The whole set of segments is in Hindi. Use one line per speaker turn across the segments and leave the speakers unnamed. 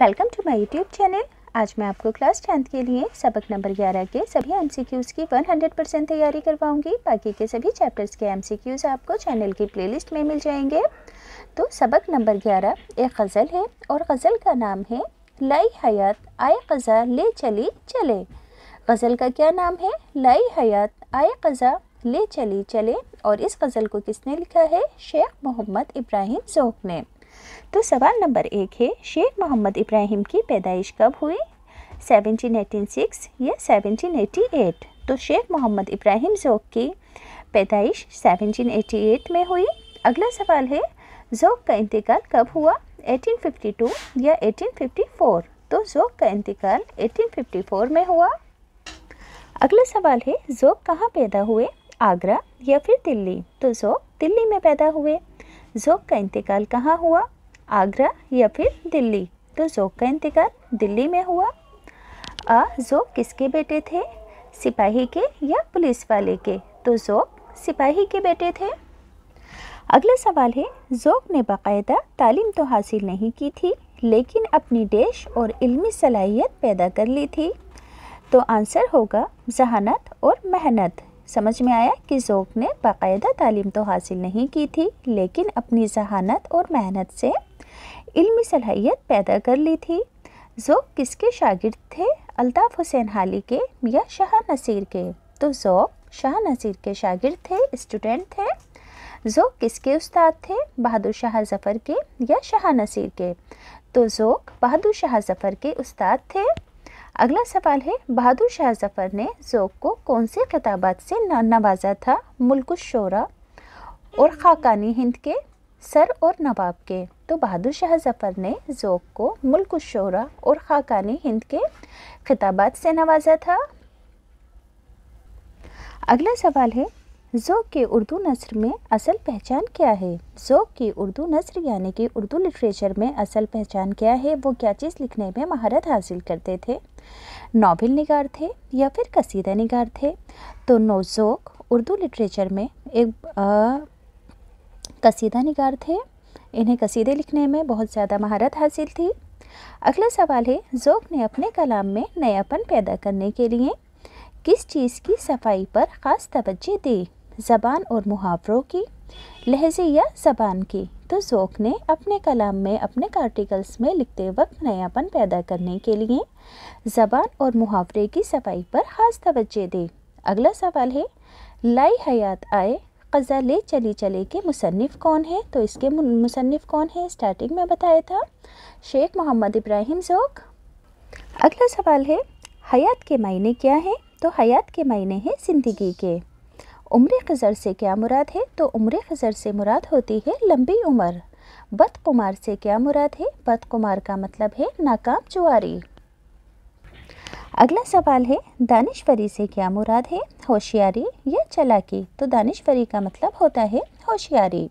welcome to my YouTube channel आज मैं आपको क्लास टेंथ के लिए सबक नंबर ग्यारह के सभी एमसीक्यूज़ की 100 परसेंट तैयारी करवाऊंगी बाकी के सभी चैप्टर्स के एमसीक्यूज़ आपको चैनल की प्लेलिस्ट में मिल जाएंगे तो सबक नंबर ग्यारह एक गज़ल है और गज़ल का नाम है लाई हयात आए कज़ा ले चली चले गज़ल का क्या नाम है लाई हयात आए कज़ा ले चली चले और इस गज़ल को किसने लिखा है शेख मोहम्मद इब्राहिम जोक ने तो सवाल नंबर एक है शेख मोहम्मद इब्राहिम की पैदाइश कब हुई 1786 या 1788 तो शेख मोहम्मद इब्राहिम जोक की पैदाइश 1788 में हुई अगला सवाल है जोक का इंतकाल कब हुआ 1852 या 1854 तो जोक का इंतकाल 1854 में हुआ अगला सवाल है जोक कहाँ पैदा हुए आगरा या फिर दिल्ली तो जोक दिल्ली में पैदा हुए जोक का इंतकाल कहाँ हुआ आगरा या फिर दिल्ली तो जोक का इंतकाल दिल्ली में हुआ आ जोक किसके बेटे थे सिपाही के या पुलिस वाले के तो जोक सिपाही के बेटे थे अगला सवाल है जोक ने बाकायदा तालीम तो हासिल नहीं की थी लेकिन अपनी देश और इल्मी सलाहियत पैदा कर ली थी तो आंसर होगा जहानत और मेहनत समझ में आया कि जोक ने बाकायदा तालीम तो हासिल नहीं की थी लेकिन अपनी जहानत और मेहनत से इल्मी सलाहियत पैदा कर ली थी जोक किसके शागिर्द थे अल्ताफ़ हुसैन हाली के या शाह नसीर के तो जोक शाह नसीर के शागिर्द थे स्टूडेंट थे जोक किसके उस्ताद थे बहादुर शाह जफ़र के या शाह नसीर के तो जोक बहादुर शाह जफ़र के उस्ताद थे अगला सवाल है बहादुर शाह जफ़र ने ज़ोक को कौन से खिताबात से नवाजा था मुल्क शोरा और खाकानी हिंद के सर और नवाब के तो बहादुर शाह जफ़र ने ज़ोक को मुल्क शोरा और खाकानी हिंद के खिताबात से नवाजा था अगला सवाल है जोक की उर्दू नसर में असल पहचान क्या है जोक की उर्दू नसर यानी कि उर्दू लिटरेचर में असल पहचान क्या है वो क्या चीज़ लिखने में महारत हासिल करते थे नावल निगार थे या फिर कसीदा निगार थे तो नोजोक उर्दू लिटरेचर में एक आ, कसीदा निगार थे इन्हें कसीदे लिखने में बहुत ज़्यादा महारत हासिल थी अगला सवाल है जोक ने अपने कलाम में नयापन पैदा करने के लिए किस चीज़ की सफाई पर ख़ास तवज्जो दी ज़बान और मुहावरों की लहजे या ज़बान की तो ज़ोक ने अपने कलाम में अपने आर्टिकल्स में लिखते वक्त नयापन पैदा करने के लिए ज़बान और मुहावरे की सफाई पर खास तवज्जे दी अगला सवाल है लाई हयात आए क़ज़ा ले चली चले के मुसनफ़ कौन है तो इसके मुसनफ़ कौन है स्टार्टिंग में बताया था शेख मोहम्मद इब्राहिम ज़ोक अगला सवाल है हयात के मायने क्या हैं तो हयात के मायने हैं ज़िंदगी के उम्र खज़र से क्या मुराद है तो उम्र खज़र से मुराद होती है लंबी उम्र बद कुमार से क्या मुराद है बद कुमार का मतलब है नाकाम जुआरी अगला सवाल है दानिशवरी से क्या मुराद है होशियारी या चलाकी तो दानिशवरी का मतलब होता है होशियारी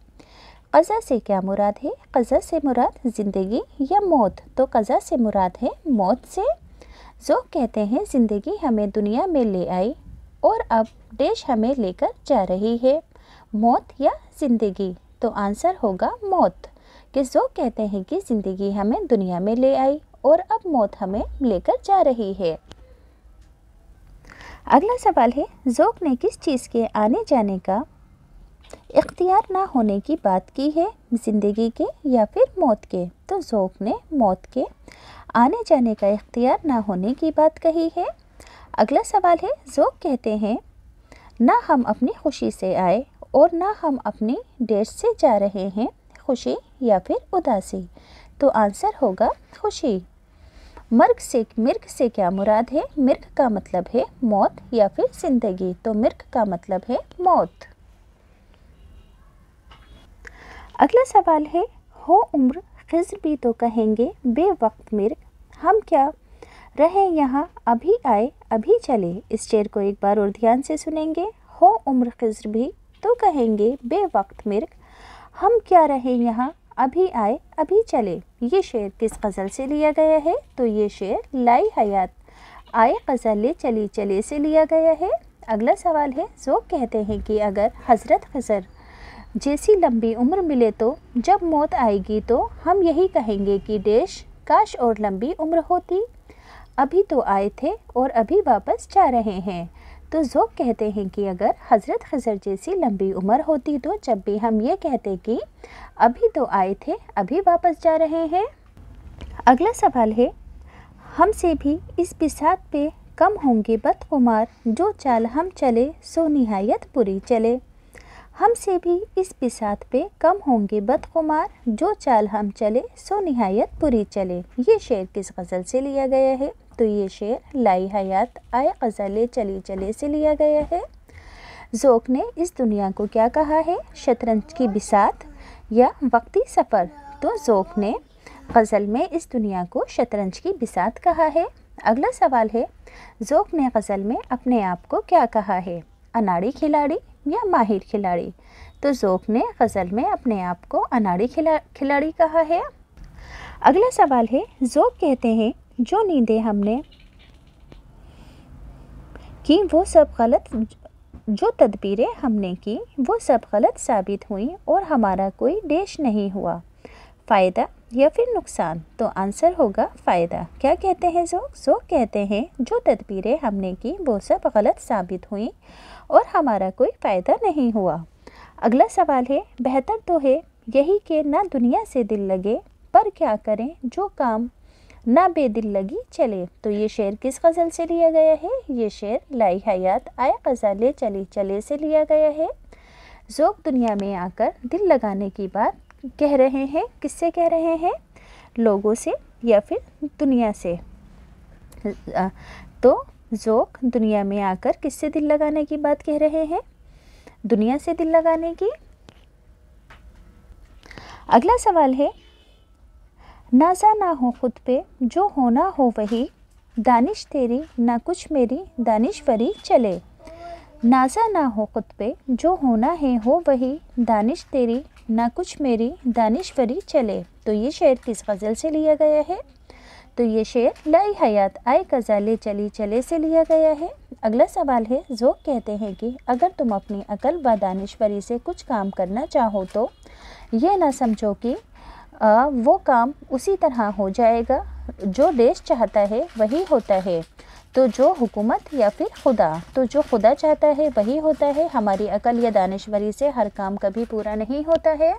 कज़ा से क्या मुराद है कज़ा से मुराद ज़िंदगी या मौत तो कज़ा से मुराद है मौत से जो कहते हैं ज़िंदगी हमें दुनिया में ले आई और अब देश हमें लेकर जा रही है मौत या ज़िंदगी तो आंसर होगा मौत कि जो कहते हैं कि ज़िंदगी हमें दुनिया में ले आई और अब मौत हमें लेकर जा रही है अगला सवाल है जोक ने किस चीज़ के आने जाने का इख्तियार ना होने की बात की है ज़िंदगी के या फिर मौत के तो जोक ने मौत के आने जाने का इख्तियार ना होने की बात कही है अगला सवाल है जो कहते हैं ना हम अपनी खुशी से आए और ना हम अपनी डेट से जा रहे हैं खुशी या फिर उदासी तो आंसर होगा खुशी मर्ग से मिर्ग से क्या मुराद है मिर्ग का मतलब है मौत या फिर जिंदगी तो मिर्ग का मतलब है मौत अगला सवाल है हो उम्र खिज्र भी तो कहेंगे बेवक्त मिर्ग हम क्या रहे यहाँ अभी आए अभी चले इस शेर को एक बार और ध्यान से सुनेंगे हो उम्र खज्र भी तो कहेंगे बेवक्त मिर्ग हम क्या रहे यहाँ अभी आए अभी चले ये शेर किस गज़ल से लिया गया है तो ये शेर लाई हयात आए गज़ल ले चली चले से लिया गया है अगला सवाल है जो कहते हैं कि अगर हज़रत खजर जैसी लंबी उम्र मिले तो जब मौत आएगी तो हम यही कहेंगे कि देश काश और लंबी उम्र होती अभी तो आए थे और अभी वापस जा रहे हैं तो जोक कहते हैं कि अगर हज़रत खजर जैसी लंबी उम्र होती तो जब भी हम ये कहते कि अभी तो आए थे अभी वापस जा रहे हैं अगला सवाल है हमसे भी इस बिसात पे कम होंगे बदकुमार जो चाल हम चले सो नहायत पूरी चले हमसे भी इस बिसात पे कम होंगे बदकुमार जो चाल हम चले सो नहायत पूरी चले ये शेर किस गज़ल से लिया गया है तो ये शेर लाई हयात आए गज़ल चले चले से लिया गया है जोक ने इस दुनिया को क्या कहा है शतरंज की बिसात या वक्ती सफ़र तो जोक ने गज़ल में इस दुनिया को शतरंज की बिसात कहा है अगला सवाल है जोक ने गज़ल में अपने आप को क्या कहा है अनाड़ी खिलाड़ी या माहिर खिलाड़ी तो जोक ने गज़ल में अपने आप को अनाड़ी खिला खिलाड़ी कहा है अगला सवाल है जोक कहते हैं जो नींदें हमने कि वो सब गलत जो तदबीरें हमने की वो सब गलत साबित हुई और हमारा कोई देश नहीं हुआ फ़ायदा या फिर नुकसान तो आंसर होगा फ़ायदा क्या कहते हैं जोक जोक कहते हैं जो तदबीरें हमने की वो सब गलत साबित हुई और हमारा कोई फ़ायदा नहीं हुआ अगला सवाल है बेहतर तो है यही कि ना दुनिया से दिल लगे पर क्या करें जो काम ना बेदिल लगी चले तो ये शेर किस गज़ल से लिया गया है ये शेर लाई हयात आए गज़ाले चली चले से लिया गया है जोक दुनिया में आकर दिल लगाने की बात कह रहे हैं किससे कह रहे हैं लोगों से या फिर दुनिया से तो जोक दुनिया में आकर किससे दिल लगाने की बात कह रहे हैं दुनिया से दिल लगाने की अगला सवाल है नाजा ना हो खुद पे जो होना हो वही दानिश तेरी ना कुछ मेरी दानिशवरी चले नाजा ना हो खुद पे जो होना है हो वही दानिश तेरी ना कुछ मेरी दानिशवरी चले तो ये शेर किस गज़ल से लिया गया है तो ये शेर लाई हयात आए गज़ाले चली चले से लिया गया है अगला सवाल है जो कहते हैं कि अगर तुम अपनी अकल व दानिशवरी से कुछ काम करना चाहो तो ये ना समझो कि आ, वो काम उसी तरह हो जाएगा जो देश चाहता है वही होता है तो जो हुकूमत या फिर खुदा तो जो खुदा चाहता है वही होता है हमारी अकल या दानश्वरी से हर काम कभी पूरा नहीं होता है